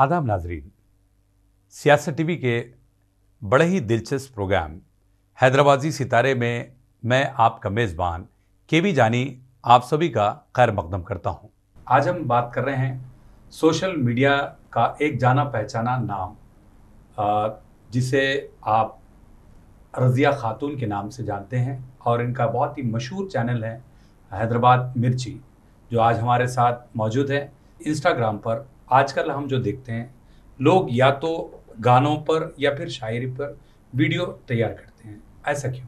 आदाब नाजरीन सियासत टीवी के बड़े ही दिलचस्प प्रोग्राम हैदराबादी सितारे में मैं आपका मेज़बान के वी जानी आप सभी का खैर मकदम करता हूँ आज हम बात कर रहे हैं सोशल मीडिया का एक जाना पहचाना नाम जिसे आप रज़िया खातून के नाम से जानते हैं और इनका बहुत ही मशहूर चैनल है हैदराबाद मिर्ची जो आज हमारे साथ मौजूद है इंस्टाग्राम पर आजकल हम जो देखते हैं लोग या तो गानों पर या फिर शायरी पर वीडियो तैयार करते हैं ऐसा क्यों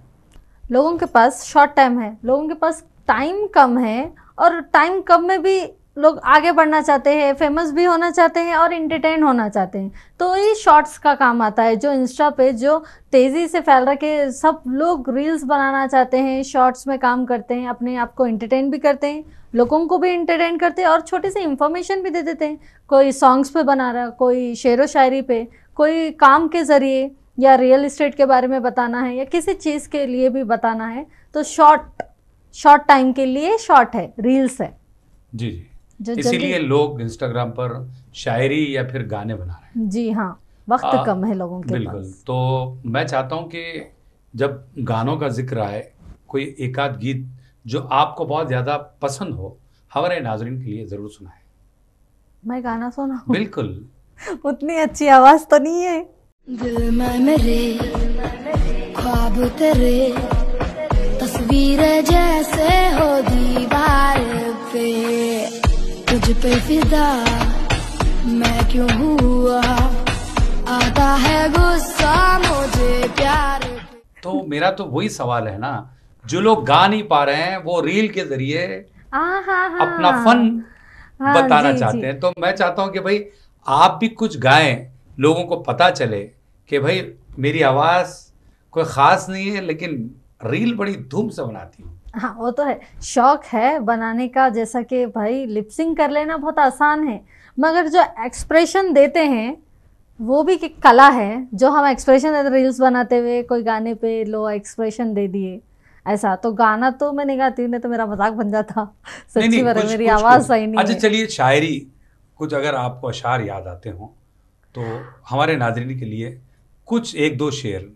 लोगों के पास शॉर्ट टाइम है लोगों के पास टाइम कम है और टाइम कम में भी लोग आगे बढ़ना चाहते हैं फेमस भी होना चाहते हैं और इंटरटेन होना चाहते हैं तो ये शॉर्ट्स का काम आता है जो इंस्टा पे जो तेज़ी से फैल रहा के सब लोग रील्स बनाना चाहते हैं शॉर्ट्स में काम करते हैं अपने आप को इंटरटेन भी करते हैं लोगों को भी इंटरटेन करते हैं और छोटे से इंफॉर्मेशन भी दे देते हैं कोई सॉन्ग्स पे बना रहा कोई शेर व शायरी पे कोई काम के ज़रिए या रियल इस्टेट के बारे में बताना है या किसी चीज़ के लिए भी बताना है तो शॉर्ट शॉर्ट टाइम के लिए शॉर्ट है रील्स है जी जी इसीलिए लोग इंस्टाग्राम पर शायरी या फिर गाने बना रहे हैं जी हाँ वक्त आ, कम है लोगों के बिल्कुल पास। तो मैं चाहता हूँ कि जब गानों का जिक्र आए कोई एकाध गीत जो आपको बहुत ज़्यादा पसंद हो हमारे नाजरीन के लिए ज़रूर सुनाए मैं गाना सुना बिल्कुल उतनी अच्छी आवाज़ तो नहीं है दिल में मेरे ख्वाब तेरे तस्वीर जैसे हो दीवार पे पे फिदा मैं क्यों हुआ आता है गुस्सा मुझे प्यार तो मेरा तो वही सवाल है ना जो लोग गा नहीं पा रहे हैं वो रील के जरिए अपना फन हाँ, बताना जी, चाहते जी. हैं तो मैं चाहता हूँ कि भाई आप भी कुछ गाएं लोगों को पता चले कि भाई मेरी आवाज़ कोई ख़ास नहीं है लेकिन रील बड़ी धूम से बनाती हूँ हाँ वो तो है शौक है बनाने का जैसा कि भाई लिपसिंग कर लेना बहुत आसान है मगर जो एक्सप्रेशन देते हैं वो भी एक कला है जो हम एक्सप्रेशन देते रील्स बनाते हुए कोई गाने पे लो एक्सप्रेशन दे दिए ऐसा तो गाना तो मैं नहीं गाती नहीं तो मेरा मजाक बन जाता सच्ची बात मेरी आवाज सही नहीं अच्छा चलिए शायरी कुछ अगर आपको अशार याद आते हो तो हमारे नाजरीन के लिए कुछ एक दो शेर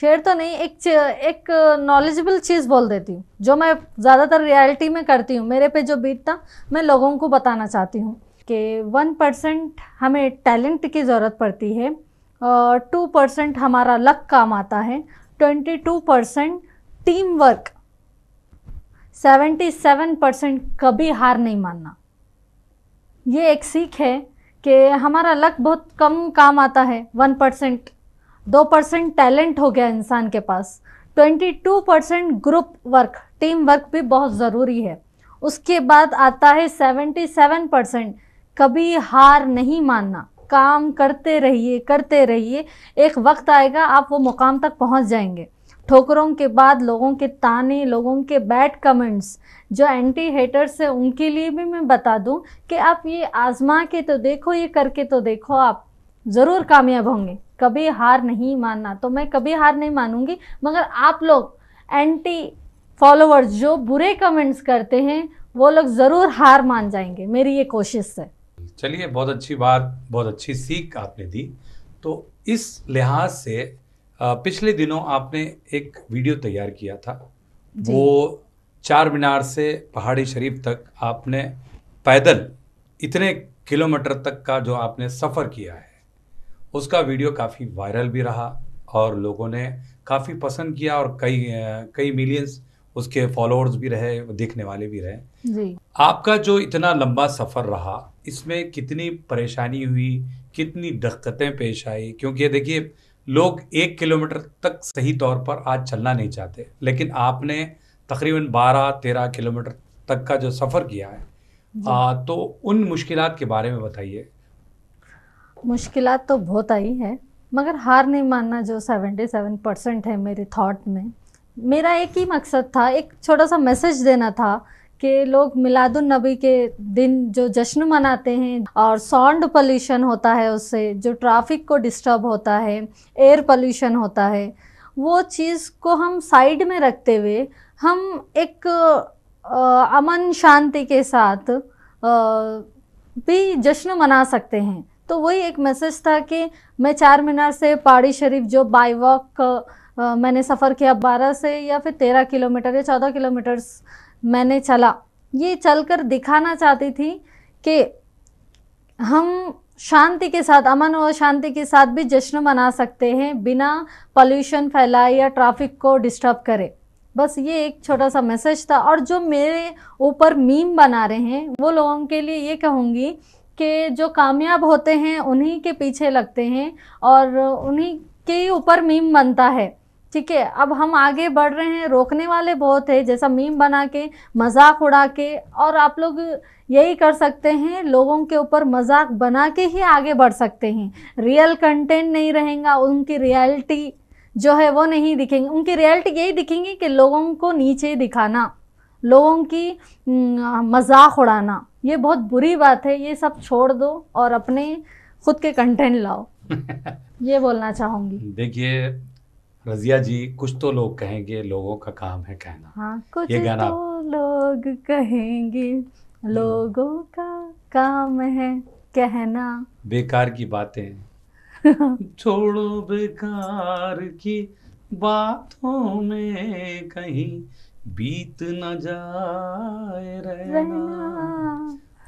शेयर तो नहीं एक एक नॉलेजेबल चीज़ बोल देती हूँ जो मैं ज़्यादातर रियलिटी में करती हूँ मेरे पे जो बीतता मैं लोगों को बताना चाहती हूँ कि वन परसेंट हमें टैलेंट की ज़रूरत पड़ती है टू परसेंट हमारा लक काम आता है twenty two percent team work seventy seven percent कभी हार नहीं मानना ये एक सीख है कि हमारा लक बहुत कम काम आता है वन परसेंट दो परसेंट टैलेंट हो गया इंसान के पास twenty two percent group work team work भी बहुत ज़रूरी है उसके बाद आता है सेवेंटी सेवन परसेंट कभी हार नहीं मानना काम करते रहिए करते रहिए एक वक्त आएगा आप वो मुकाम तक पहुंच जाएंगे ठोकरों के बाद लोगों के ताने लोगों के बैड कमेंट्स जो एंटी हेटर्स है उनके लिए भी मैं बता दूं कि आप ये आजमा के तो देखो ये करके तो देखो आप ज़रूर कामयाब होंगे कभी हार नहीं मानना तो मैं कभी हार नहीं मानूंगी मगर आप लोग एंटी फॉलोअर्स जो बुरे कमेंट्स करते हैं वो लोग ज़रूर हार मान जाएंगे मेरी ये कोशिश है चलिए बहुत अच्छी बात बहुत अच्छी सीख आपने दी तो इस लिहाज से पिछले दिनों आपने एक वीडियो तैयार किया था वो चार मीनार से पहाड़ी शरीफ तक आपने पैदल इतने किलोमीटर तक का जो आपने सफ़र किया है उसका वीडियो काफ़ी वायरल भी रहा और लोगों ने काफ़ी पसंद किया और कई कई मिलियंस उसके फॉलोअर्स भी रहे देखने वाले भी रहे जी। आपका जो इतना लंबा सफ़र रहा इसमें कितनी परेशानी हुई कितनी दिक्कतें पेश आई क्योंकि देखिए लोग एक किलोमीटर तक सही तौर पर आज चलना नहीं चाहते लेकिन आपने तकरीबन बारह तेरह किलोमीटर तक का जो सफ़र किया है आ, तो उन मुश्किल के बारे में बताइए मुश्किल तो बहुत आई है मगर हार नहीं मानना जो 77 परसेंट है मेरे थॉट में मेरा एक ही मकसद था एक छोटा सा मैसेज देना था कि लोग मिलादुलनबी नबी के दिन जो जश्न मनाते हैं और साउंड पोल्यूशन होता है उससे जो ट्रैफिक को डिस्टर्ब होता है एयर पोल्यूशन होता है वो चीज़ को हम साइड में रखते हुए हम एक आ, अमन शांति के साथ आ, भी जश्न मना सकते हैं तो वही एक मैसेज था कि मैं चार मीनार से पहाड़ी शरीफ जो बाई वॉक मैंने सफ़र किया बारह से या फिर तेरह किलोमीटर या चौदह किलोमीटर्स मैंने चला ये चलकर दिखाना चाहती थी कि हम शांति के साथ अमन और शांति के साथ भी जश्न मना सकते हैं बिना पॉल्यूशन फैलाए या ट्रैफिक को डिस्टर्ब करे बस ये एक छोटा सा मैसेज था और जो मेरे ऊपर मीम बना रहे हैं वो लोगों के लिए ये कहूँगी के जो कामयाब होते हैं उन्हीं के पीछे लगते हैं और उन्हीं के ऊपर मीम बनता है ठीक है अब हम आगे बढ़ रहे हैं रोकने वाले बहुत है जैसा मीम बना के मजाक उड़ा के और आप लोग यही कर सकते हैं लोगों के ऊपर मजाक बना के ही आगे बढ़ सकते हैं रियल कंटेंट नहीं रहेगा उनकी रियलिटी जो है वो नहीं दिखेंगे उनकी रियलिटी यही दिखेंगी कि लोगों को नीचे दिखाना लोगों की मजाक उड़ाना ये बहुत बुरी बात है ये सब छोड़ दो और अपने खुद के कंटेंट लाओ ये बोलना चाहूंगी देखिए रजिया जी कुछ तो लोग कहेंगे लोगों का काम है कहना हाँ कुछ ये गाना तो लोग कहेंगे लोगों का काम है कहना बेकार की बातें छोड़ो बेकार की बातों में कहीं बीत न जाए रहना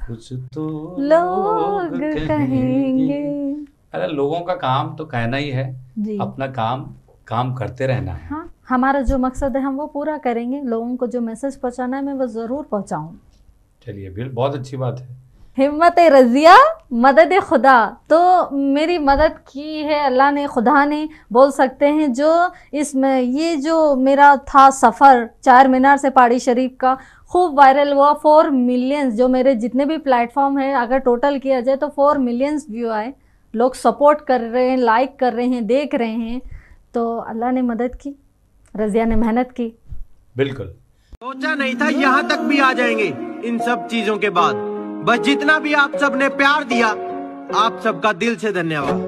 कुछ तो लोग कहेंगे अरे लोगों का काम तो कहना ही है अपना काम काम करते रहना है हाँ, हमारा जो मकसद है हम वो पूरा करेंगे लोगों को जो मैसेज पहुंचाना है मैं वो जरूर पहुंचाऊं चलिए बिल बहुत अच्छी बात है हिम्मत रज़िया मदद खुदा तो मेरी मदद की है अल्लाह ने खुदा ने बोल सकते हैं जो इसमें ये जो मेरा था सफ़र चार मीनार से पहाड़ी शरीफ का खूब वायरल हुआ फोर मिलियंस जो मेरे जितने भी प्लेटफॉर्म हैं अगर टोटल किया जाए तो फोर मिलियंस व्यू आए लोग सपोर्ट कर रहे हैं लाइक कर रहे हैं देख रहे हैं तो अल्लाह ने मदद की रज़िया ने मेहनत की बिल्कुल सोचा नहीं था यहाँ तक भी आ जाएंगे इन सब चीज़ों के बाद बस जितना भी आप सब ने प्यार दिया आप सबका दिल से धन्यवाद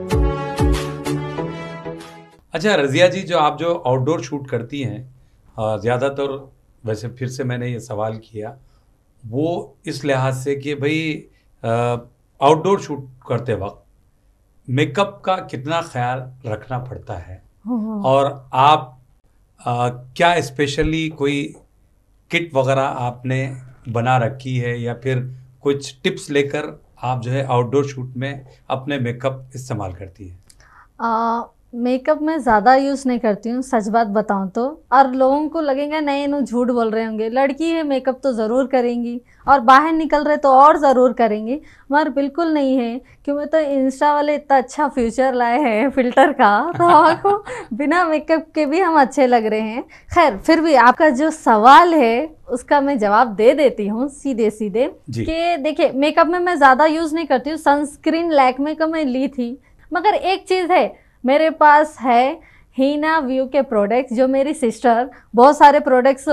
अच्छा रजिया जी जो आप जो आउटडोर शूट करती हैं ज़्यादातर वैसे फिर से मैंने ये सवाल किया वो इस लिहाज से कि भाई आउटडोर शूट करते वक्त मेकअप का कितना ख्याल रखना पड़ता है हम्म। और आप आ, क्या स्पेशली कोई किट वगैरह आपने बना रखी है या फिर कुछ टिप्स लेकर आप जो है आउटडोर शूट में अपने मेकअप इस्तेमाल करती हैं मेकअप मैं ज़्यादा यूज़ नहीं करती हूँ सच बात बताऊँ तो और लोगों को लगेगा नहीं इन्हों झूठ बोल रहे होंगे लड़की है मेकअप तो ज़रूर करेंगी और बाहर निकल रहे तो और ज़रूर करेंगी मगर बिल्कुल नहीं है क्यों मैं तो इंस्टा वाले इतना अच्छा फ्यूचर लाए हैं फिल्टर का तो आपको बिना मेकअप के भी हम अच्छे लग रहे हैं खैर फिर भी आपका जो सवाल है उसका मैं जवाब दे देती हूँ सीधे सीधे कि देखिए मेकअप में मैं ज़्यादा यूज़ नहीं करती हूँ सनस्क्रीन लैकमे मेकअप मैं ली थी मगर एक चीज़ है मेरे पास है हीना व्यू के प्रोडक्ट्स जो मेरी सिस्टर बहुत सारे प्रोडक्ट्स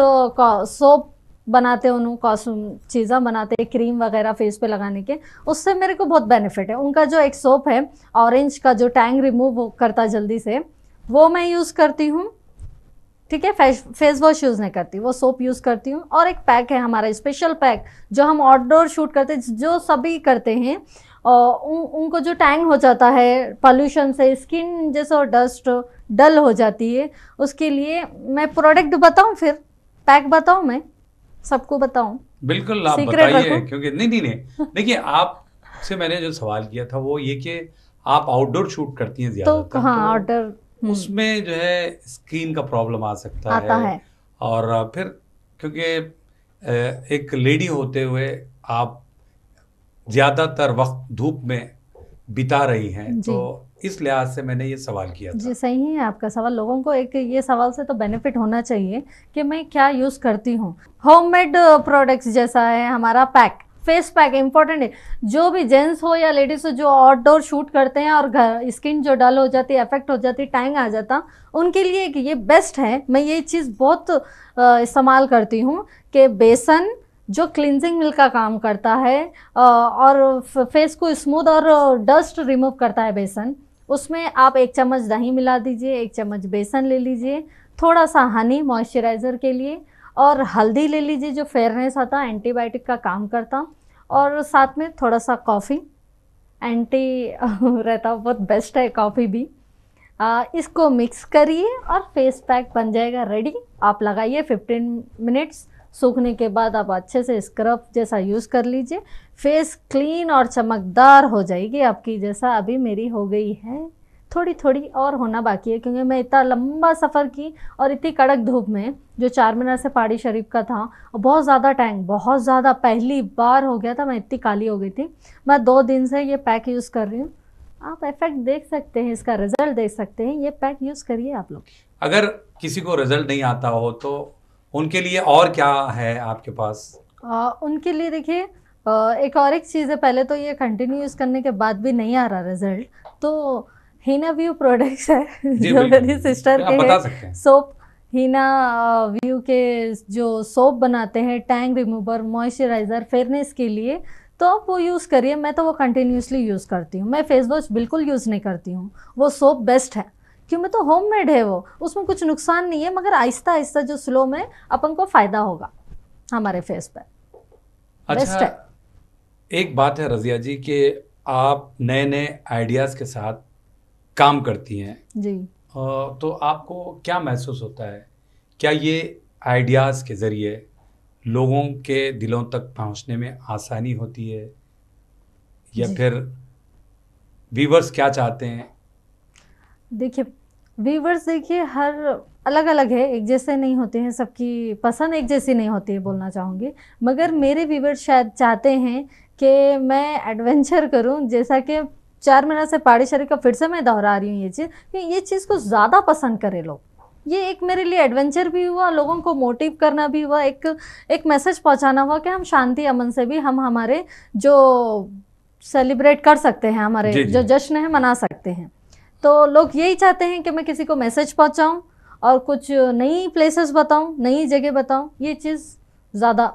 सोप बनाते हैं उन्होंने कॉस्म चीज़ा बनाते हैं क्रीम वगैरह फेस पे लगाने के उससे मेरे को बहुत बेनिफिट है उनका जो एक सोप है ऑरेंज का जो टैंग रिमूव करता जल्दी से वो मैं यूज़ करती हूँ ठीक है फेस वॉश यूज़ नहीं करती वो सोप यूज़ करती हूँ और एक पैक है हमारा स्पेशल पैक जो हम आउटडोर शूट करते जो सभी करते हैं उन, उनको जो टैंग हो जाता है पॉल्यूशन से स्किन जैसा डस्ट डल हो जाती है उसके लिए मैं प्रोडक्ट बताऊं फिर पैक बताऊं मैं सबको बताऊं बिल्कुल आप बताइए क्योंकि नहीं नहीं नहीं देखिए आप से मैंने जो सवाल किया था वो ये कि आप आउटडोर शूट करती हैं ज्यादा तो हाँ आउटडोर तो हम्म। उसमें जो है स्किन का प्रॉब्लम आ सकता आता है, है और फिर क्योंकि एक लेडी होते हुए आप ज़्यादातर वक्त धूप में बिता रही हैं तो इस लिहाज से मैंने ये सवाल किया था। जी सही है आपका सवाल लोगों को एक ये सवाल से तो बेनिफिट होना चाहिए कि मैं क्या यूज़ करती हूँ होममेड प्रोडक्ट्स जैसा है हमारा पैक फेस पैक इंपॉर्टेंट है जो भी जेंट्स हो या लेडीज हो जो आउटडोर शूट करते हैं और घर स्किन जो डल हो जाती है इफेक्ट हो जाती है टैंग आ जाता उनके लिए ये बेस्ट है मैं ये चीज़ बहुत इस्तेमाल करती हूँ कि बेसन जो क्लिनजिंग मिल का काम करता है और फेस को स्मूथ और डस्ट रिमूव करता है बेसन उसमें आप एक चम्मच दही मिला दीजिए एक चम्मच बेसन ले लीजिए थोड़ा सा हनी मॉइस्चराइज़र के लिए और हल्दी ले लीजिए जो फेयरनेस आता है एंटीबायोटिक का काम करता और साथ में थोड़ा सा कॉफ़ी एंटी रहता बहुत बेस्ट है कॉफ़ी भी आ, इसको मिक्स करिए और फेस पैक बन जाएगा रेडी आप लगाइए 15 मिनट्स सूखने के बाद आप अच्छे से स्क्रब जैसा यूज़ कर लीजिए फेस क्लीन और चमकदार हो जाएगी आपकी जैसा अभी मेरी हो गई है थोड़ी थोड़ी और होना बाकी है क्योंकि मैं इतना लंबा सफ़र की और इतनी कड़क धूप में जो चार मीनार से पहाड़ी शरीफ का था और बहुत ज़्यादा टैंक बहुत ज़्यादा पहली बार हो गया था मैं इतनी काली हो गई थी मैं दो दिन से ये पैक यूज़ कर रही हूँ आप इफेक्ट देख सकते हैं इसका रिजल्ट देख सकते हैं ये पैक यूज़ करिए आप लोग अगर किसी को रिजल्ट नहीं आता हो तो उनके लिए और क्या है आपके पास आ, उनके लिए देखिए एक और एक चीज़ है पहले तो ये कंटिन्यू यूज़ करने के बाद भी नहीं आ रहा रिजल्ट तो हीना व्यू प्रोडक्ट्स है जो मेरी सिस्टर के सोप हीना व्यू के जो सोप बनाते हैं टैंग रिमूवर मॉइस्चराइज़र फेयरनेस के लिए तो आप वो यूज़ करिए मैं तो वो कंटिन्यूसली यूज़ करती हूँ मैं फेस वॉश बिल्कुल यूज़ नहीं करती हूँ वो सोप बेस्ट है क्यों तो होम मेड है वो उसमें कुछ नुकसान नहीं है मगर आहिस्ता आहिस्ता जो स्लो में अपन को फायदा होगा हमारे फेस पर अच्छा एक बात है रजिया जी कि आप नए नए आइडियाज के साथ काम करती हैं जी तो आपको क्या महसूस होता है क्या ये आइडियाज़ के ज़रिए लोगों के दिलों तक पहुंचने में आसानी होती है या फिर वीवर्स क्या चाहते हैं देखिए व्यूवर्स देखिए हर अलग अलग है एक जैसे नहीं होते हैं सबकी पसंद एक जैसी नहीं होती है बोलना चाहूँगी मगर मेरे व्यूवर्स शायद चाहते हैं कि मैं एडवेंचर करूँ जैसा कि चार महीना से पहाड़ी शरीर का फिर से मैं दोहरा रही हूँ ये चीज़ कि ये चीज़ को ज़्यादा पसंद करें लोग ये एक मेरे लिए एडवेंचर भी हुआ लोगों को मोटिव करना भी हुआ एक एक मैसेज पहुंचाना हुआ कि हम शांति अमन से भी हम हमारे जो सेलिब्रेट कर सकते हैं हमारे जो जश्न है मना सकते हैं तो लोग यही चाहते हैं कि मैं किसी को मैसेज पहुंचाऊं और कुछ नई प्लेसेस बताऊँ नई जगह बताऊं ये चीज़ ज़्यादा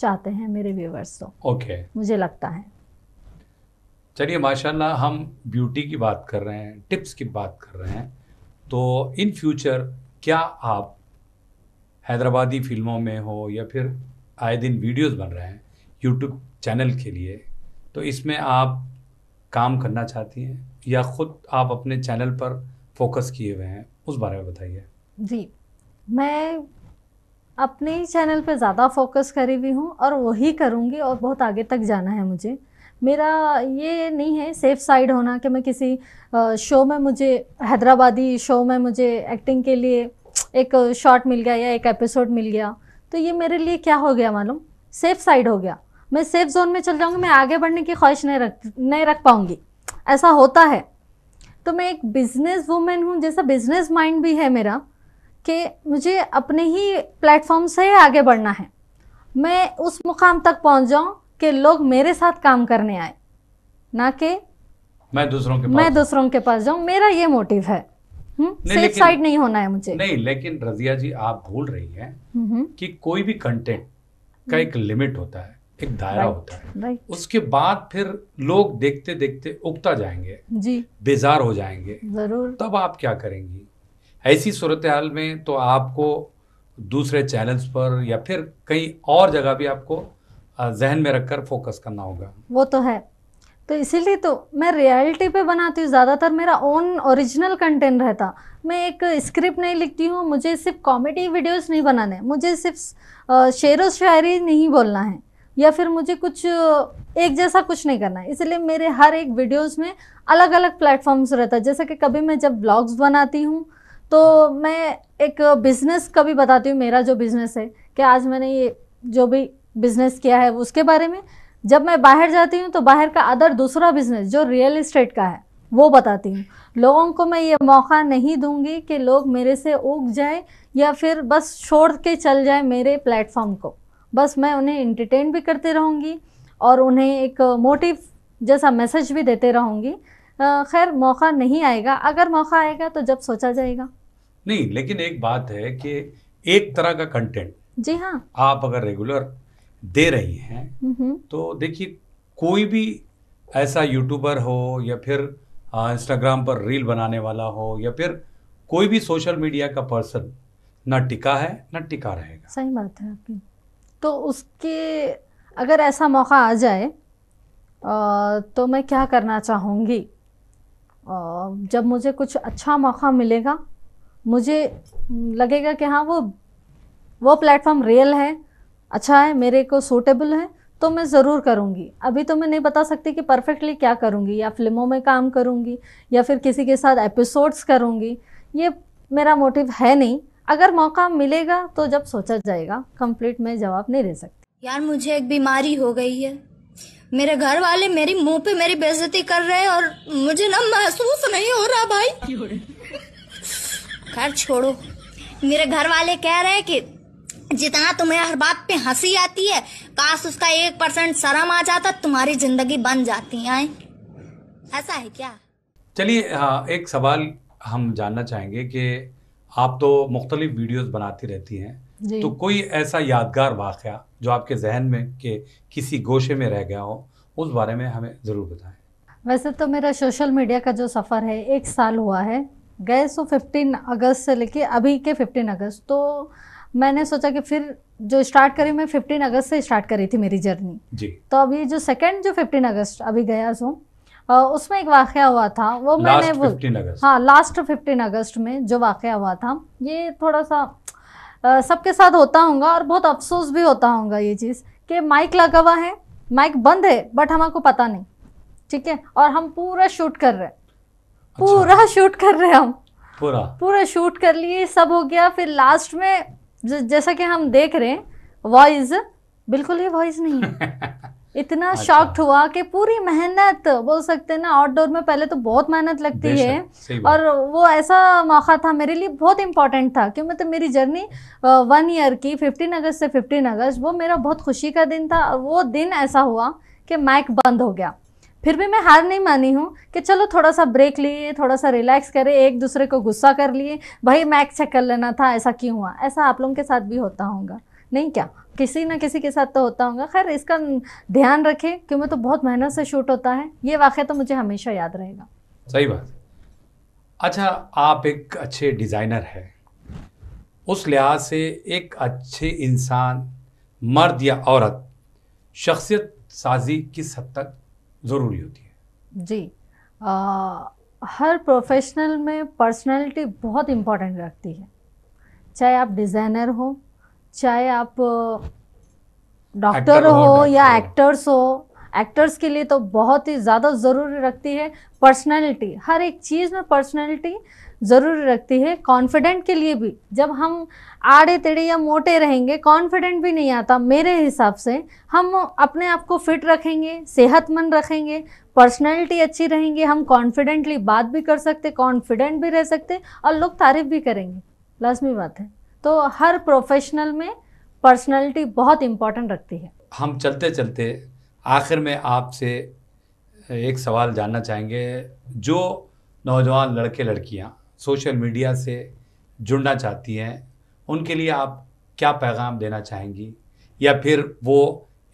चाहते हैं मेरे व्यूवर्स तो ओके okay. मुझे लगता है चलिए माशाल्लाह हम ब्यूटी की बात कर रहे हैं टिप्स की बात कर रहे हैं तो इन फ्यूचर क्या आप हैदराबादी फिल्मों में हो या फिर आए दिन वीडियोस बन रहे हैं यूट्यूब चैनल के लिए तो इसमें आप काम करना चाहती हैं या खुद आप अपने चैनल पर फोकस किए हुए हैं उस बारे में बताइए जी मैं अपने ही चैनल पर ज़्यादा फोकस करी हुई हूँ और वही करूँगी और बहुत आगे तक जाना है मुझे मेरा ये नहीं है सेफ साइड होना कि मैं किसी शो में मुझे हैदराबादी शो में मुझे एक्टिंग के लिए एक शॉट मिल गया या एक एपिसोड मिल गया तो ये मेरे लिए क्या हो गया मालूम सेफ साइड हो गया मैं सेफ जोन में चल जाऊँगी मैं आगे बढ़ने की ख्वाहिश नहीं रख नहीं रख पाऊँगी ऐसा होता है तो मैं एक बिजनेस वूमेन हूँ जैसा बिजनेस माइंड भी है मेरा कि मुझे अपने ही प्लेटफॉर्म से आगे बढ़ना है मैं उस मुकाम तक पहुँच जाऊँ कि लोग मेरे साथ काम करने आए ना कि मैं दूसरों के मैं दूसरों के पास जाऊँ मेरा ये मोटिव है सेफ हम्म, साइड नहीं होना है मुझे नहीं लेकिन रजिया जी आप भूल रही हैं हम्म, हम्म। कि कोई भी कंटेंट का एक लिमिट होता है एक दायरा right, होता है right. उसके बाद फिर लोग देखते देखते उगता जाएंगे जी बेजार हो जाएंगे जरूर तब आप क्या करेंगी ऐसी सूरत हाल में तो आपको दूसरे चैनल्स पर या फिर कहीं और जगह भी आपको जहन में रखकर फोकस करना होगा वो तो है तो इसीलिए तो मैं रियलिटी पे बनाती हूँ ज़्यादातर मेरा ओन ओरिजिनल कंटेंट रहता मैं एक स्क्रिप्ट नहीं लिखती हूँ मुझे सिर्फ कॉमेडी वीडियोस नहीं बनाने मुझे सिर्फ शेर व शायरी नहीं बोलना है या फिर मुझे कुछ एक जैसा कुछ नहीं करना है इसलिए मेरे हर एक वीडियोस में अलग अलग प्लेटफॉर्म्स रहता है जैसे कि कभी मैं जब ब्लॉग्स बनाती हूँ तो मैं एक बिज़नेस कभी बताती हूँ मेरा जो बिज़नेस है कि आज मैंने ये जो भी बिज़नेस किया है उसके बारे में जब मैं बाहर जाती हूँ तो बाहर का अदर दूसरा बिज़नेस जो रियल इस्टेट का है वो बताती हूँ लोगों को मैं ये मौका नहीं दूंगी कि लोग मेरे से उग जाए या फिर बस छोड़ के चल जाए मेरे प्लेटफॉर्म को बस मैं उन्हें इंटरटेन भी करते रहूँगी और उन्हें एक मोटिव जैसा मैसेज भी देते रहूँगी खैर मौका नहीं आएगा अगर मौका आएगा तो जब सोचा जाएगा नहीं लेकिन एक बात है कि एक तरह का कंटेंट जी हाँ आप अगर रेगुलर दे रही हैं हम्म, हम्म। तो देखिए कोई भी ऐसा यूट्यूबर हो या फिर इंस्टाग्राम पर रील बनाने वाला हो या फिर कोई भी सोशल मीडिया का पर्सन ना टिका है ना टिका रहेगा सही बात है आपकी तो उसके अगर ऐसा मौका आ जाए तो मैं क्या करना चाहूँगी जब मुझे कुछ अच्छा मौका मिलेगा मुझे लगेगा कि हाँ वो वो प्लेटफॉर्म रियल है अच्छा है मेरे को सूटेबल है तो मैं ज़रूर करूँगी अभी तो मैं नहीं बता सकती कि परफेक्टली क्या करूँगी या फिल्मों में काम करूँगी या फिर किसी के साथ एपिसोड्स करूँगी ये मेरा मोटिव है नहीं अगर मौका मिलेगा तो जब सोचा जाएगा कंप्लीट मैं जवाब नहीं दे सकती यार मुझे एक बीमारी हो गई है मेरे घर वाले मेरी मुंह पे मेरी बेजती कर रहे हैं और मुझे ना महसूस नहीं हो रहा भाई घर छोड़ो मेरे घर वाले कह रहे हैं कि जितना तुम्हें हर बात पे हंसी आती है काश उसका एक परसेंट शर्म आ जाता तुम्हारी जिंदगी बन जाती है ऐसा है क्या चलिए हाँ, एक सवाल हम जानना चाहेंगे कि आप तो मुख्तलिफ वीडियोज़ बनाती रहती हैं तो कोई ऐसा यादगार वाक़ जो आपके जहन में के किसी गोशे में रह गया हो उस बारे में हमें ज़रूर बताएं वैसे तो मेरा सोशल मीडिया का जो सफ़र है एक साल हुआ है गए सो 15 अगस्त से लेके अभी के 15 अगस्त तो मैंने सोचा कि फिर जो स्टार्ट करी मैं 15 अगस्त से स्टार्ट करी थी मेरी जर्नी जी तो अभी जो सेकंड जो 15 अगस्त अभी गया सो उसमें एक वाक़ हुआ था वो मैंने वो हाँ लास्ट फिफ्टीन अगस्त में जो वाक़ हुआ था ये थोड़ा सा सबके साथ होता होगा और बहुत अफसोस भी होता होगा ये चीज़ कि माइक लगा हुआ है माइक बंद है बट हमको पता नहीं ठीक है और हम पूरा शूट कर रहे हैं अच्छा। पूरा शूट कर रहे हैं हम पूरा पूरा शूट कर लिए सब हो गया फिर लास्ट में जैसा कि हम देख रहे हैं वॉइस बिल्कुल ही वॉइस नहीं है इतना शॉक्ड अच्छा। हुआ कि पूरी मेहनत बोल सकते हैं ना आउटडोर में पहले तो बहुत मेहनत लगती है और वो ऐसा मौका था मेरे लिए बहुत इंपॉर्टेंट था क्यों मतलब मेरी जर्नी वन ईयर की फिफ्टीन अगस्त से फिफ्टीन अगस्त वो मेरा बहुत खुशी का दिन था वो दिन ऐसा हुआ कि माइक बंद हो गया फिर भी मैं हार नहीं मानी हूँ कि चलो थोड़ा सा ब्रेक लिए थोड़ा सा रिलैक्स करें एक दूसरे को गुस्सा कर लिए भाई मैक चेक कर लेना था ऐसा क्यों हुआ ऐसा आप लोगों के साथ भी होता होगा नहीं क्या किसी ना किसी के साथ तो होता होगा खैर इसका ध्यान रखें क्योंकि तो बहुत मेहनत से शूट होता है ये वाक़ तो मुझे हमेशा याद रहेगा सही बात अच्छा आप एक अच्छे डिज़ाइनर है उस लिहाज से एक अच्छे इंसान मर्द या औरत शख्सियत साजी किस हद तक ज़रूरी होती है जी आ, हर प्रोफेशनल में पर्सनैलिटी बहुत इम्पोर्टेंट रखती है चाहे आप डिज़ाइनर हो चाहे आप डॉक्टर हो या एक्टर्स हो एक्टर्स के लिए तो बहुत ही ज़्यादा ज़रूरी रखती है पर्सनैलिटी हर एक चीज़ में पर्सनैलिटी ज़रूरी रखती है कॉन्फिडेंट के लिए भी जब हम आड़े टेढ़े या मोटे रहेंगे कॉन्फिडेंट भी नहीं आता मेरे हिसाब से हम अपने आप को फिट रखेंगे सेहतमंद रखेंगे पर्सनैलिटी अच्छी रहेंगी हम कॉन्फिडेंटली बात भी कर सकते कॉन्फिडेंट भी रह सकते और लोग तारीफ भी करेंगे लाजमी बात है तो हर प्रोफेशनल में पर्सनैलिटी बहुत इम्पोर्टेंट रखती है हम चलते चलते आखिर में आपसे एक सवाल जानना चाहेंगे जो नौजवान लड़के लड़कियां सोशल मीडिया से जुड़ना चाहती हैं उनके लिए आप क्या पैगाम देना चाहेंगी या फिर वो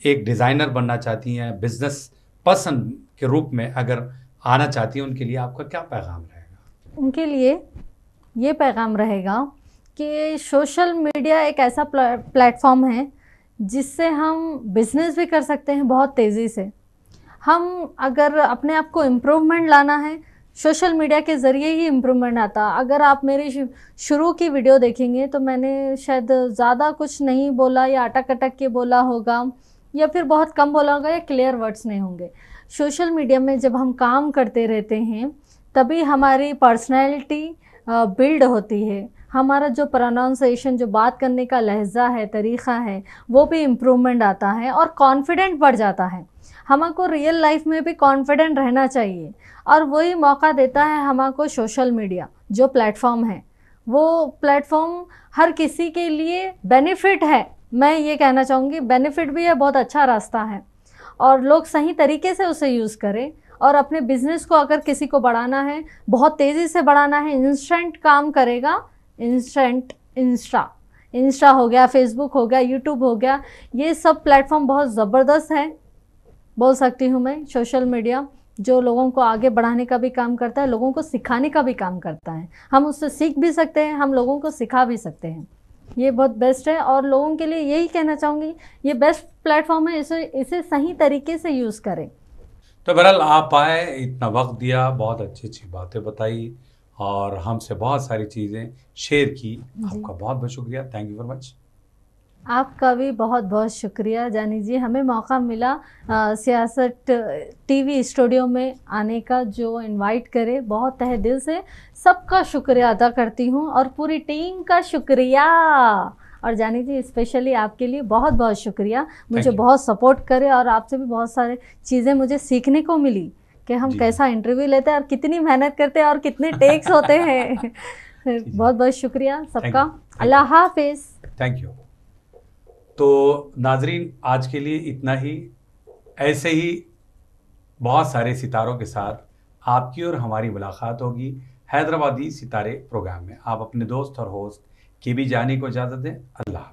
एक डिज़ाइनर बनना चाहती हैं बिजनेस पर्सन के रूप में अगर आना चाहती हैं उनके लिए आपका क्या पैगाम रहेगा उनके लिए ये पैगाम रहेगा कि सोशल मीडिया एक ऐसा प्लेटफॉर्म है जिससे हम बिजनेस भी कर सकते हैं बहुत तेज़ी से हम अगर अपने आप को इम्प्रूवमेंट लाना है सोशल मीडिया के ज़रिए ही इम्प्रूवमेंट आता अगर आप मेरी शुरू की वीडियो देखेंगे तो मैंने शायद ज़्यादा कुछ नहीं बोला या अटक अटक के बोला होगा या फिर बहुत कम बोला होगा या क्लियर वर्ड्स नहीं होंगे सोशल मीडिया में जब हम काम करते रहते हैं तभी हमारी पर्सनैलिटी बिल्ड होती है हमारा जो प्रोनाउंसिएशन जो बात करने का लहजा है तरीक़ा है वो भी इम्प्रूवमेंट आता है और कॉन्फिडेंट बढ़ जाता है हमको रियल लाइफ में भी कॉन्फिडेंट रहना चाहिए और वही मौका देता है हमको सोशल मीडिया जो प्लेटफॉर्म है वो प्लेटफॉर्म हर किसी के लिए बेनिफिट है मैं ये कहना चाहूँगी बेनिफिट भी है बहुत अच्छा रास्ता है और लोग सही तरीके से उसे यूज़ करें और अपने बिजनेस को अगर किसी को बढ़ाना है बहुत तेज़ी से बढ़ाना है इंस्टेंट काम करेगा इंस्टेंट इंस्टा इंस्टा हो गया फेसबुक हो गया यूट्यूब हो गया ये सब प्लेटफॉर्म बहुत ज़बरदस्त हैं बोल सकती हूँ मैं सोशल मीडिया जो लोगों को आगे बढ़ाने का भी काम करता है लोगों को सिखाने का भी काम करता है हम उससे सीख भी सकते हैं हम लोगों को सिखा भी सकते हैं ये बहुत बेस्ट है और लोगों के लिए यही कहना चाहूँगी ये बेस्ट प्लेटफॉर्म है इसे इसे सही तरीके से यूज़ करें तो बहरहाल आप आए इतना वक्त दिया बहुत अच्छी अच्छी बातें बताई और हमसे बहुत सारी चीज़ें शेयर की आपका बहुत बहुत शुक्रिया थैंक यू वेरी मच आपका भी बहुत बहुत शुक्रिया जानी जी हमें मौका मिला सियासत टीवी स्टूडियो में आने का जो इनवाइट करे बहुत तहे दिल से सबका शुक्रिया अदा करती हूँ और पूरी टीम का शुक्रिया और जानी जी स्पेशली आपके लिए बहुत बहुत शुक्रिया मुझे बहुत सपोर्ट करे और आपसे भी बहुत सारे चीज़ें मुझे सीखने को मिली कि हम कैसा इंटरव्यू लेते हैं और कितनी मेहनत करते हैं और कितने टेक्स होते हैं बहुत बहुत शुक्रिया सबका अल्लाह हाफिज थैंक यू तो नाजरीन आज के लिए इतना ही ऐसे ही बहुत सारे सितारों के साथ आपकी और हमारी मुलाकात होगी हैदराबादी सितारे प्रोग्राम में आप अपने दोस्त और होस्ट कि भी जाने को इजाजत है अल्लाह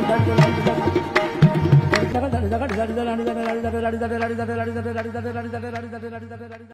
जाते जाते गाड़ी जाए गाड़ी जाड जाए गाड़ी